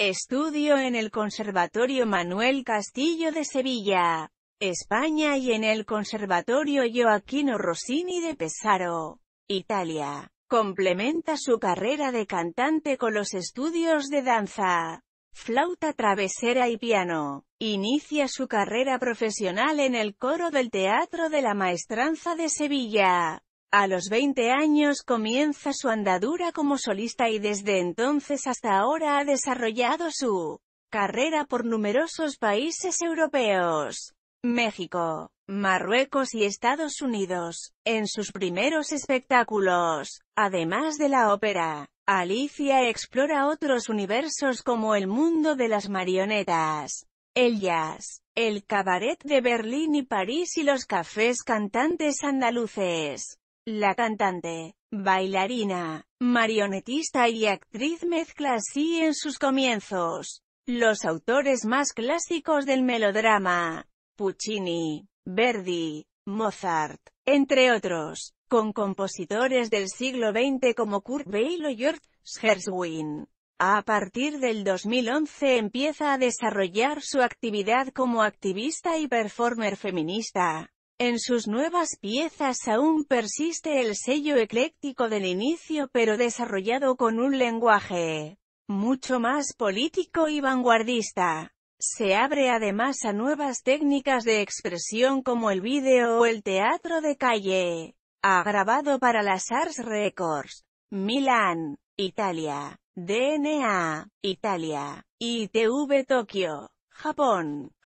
Estudio en el Conservatorio Manuel Castillo de Sevilla, España y en el Conservatorio Joaquino Rossini de Pesaro, Italia. Complementa su carrera de cantante con los estudios de danza, flauta travesera y piano. Inicia su carrera profesional en el coro del Teatro de la Maestranza de Sevilla. A los 20 años comienza su andadura como solista y desde entonces hasta ahora ha desarrollado su carrera por numerosos países europeos, México, Marruecos y Estados Unidos. En sus primeros espectáculos, además de la ópera, Alicia explora otros universos como el mundo de las marionetas, el jazz, el cabaret de Berlín y París y los cafés cantantes andaluces. La cantante, bailarina, marionetista y actriz mezcla así en sus comienzos los autores más clásicos del melodrama, Puccini, Verdi, Mozart, entre otros, con compositores del siglo XX como Kurt Weill o George Gershwin. A partir del 2011 empieza a desarrollar su actividad como activista y performer feminista. En sus nuevas piezas aún persiste el sello ecléctico del inicio pero desarrollado con un lenguaje mucho más político y vanguardista. Se abre además a nuevas técnicas de expresión como el vídeo o el teatro de calle. Ha grabado para las Arts Records. Milán, Italia. DNA, Italia. ITV Tokio, Japón.